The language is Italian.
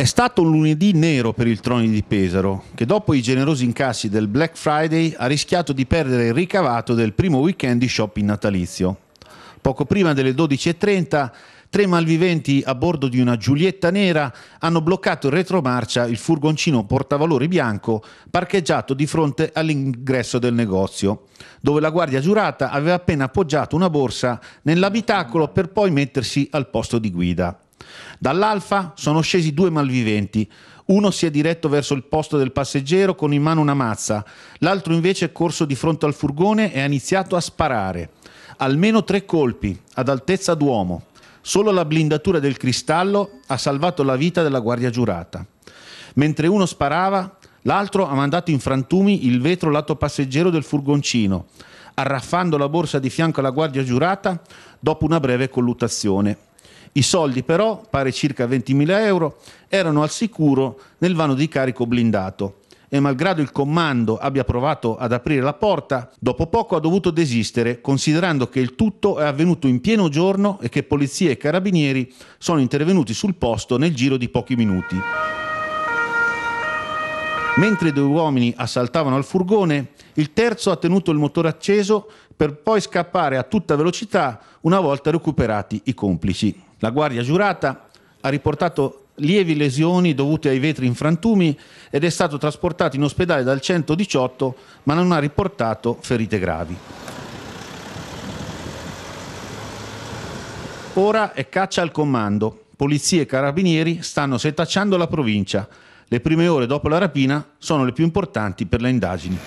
È stato un lunedì nero per il Troni di Pesaro, che dopo i generosi incassi del Black Friday ha rischiato di perdere il ricavato del primo weekend di shopping natalizio. Poco prima delle 12.30 tre malviventi a bordo di una Giulietta nera hanno bloccato in retromarcia il furgoncino portavalori bianco parcheggiato di fronte all'ingresso del negozio, dove la guardia giurata aveva appena appoggiato una borsa nell'abitacolo per poi mettersi al posto di guida. Dall'Alfa sono scesi due malviventi. Uno si è diretto verso il posto del passeggero con in mano una mazza, l'altro invece è corso di fronte al furgone e ha iniziato a sparare. Almeno tre colpi, ad altezza d'uomo. Solo la blindatura del cristallo ha salvato la vita della guardia giurata. Mentre uno sparava, l'altro ha mandato in frantumi il vetro lato passeggero del furgoncino, arraffando la borsa di fianco alla guardia giurata dopo una breve colluttazione. I soldi però, pare circa 20.000 euro, erano al sicuro nel vano di carico blindato e malgrado il comando abbia provato ad aprire la porta, dopo poco ha dovuto desistere, considerando che il tutto è avvenuto in pieno giorno e che polizia e carabinieri sono intervenuti sul posto nel giro di pochi minuti. Mentre due uomini assaltavano al furgone, il terzo ha tenuto il motore acceso per poi scappare a tutta velocità una volta recuperati i complici. La guardia giurata ha riportato lievi lesioni dovute ai vetri in frantumi ed è stato trasportato in ospedale dal 118 ma non ha riportato ferite gravi. Ora è caccia al comando. Polizie e carabinieri stanno setacciando la provincia. Le prime ore dopo la rapina sono le più importanti per le indagini.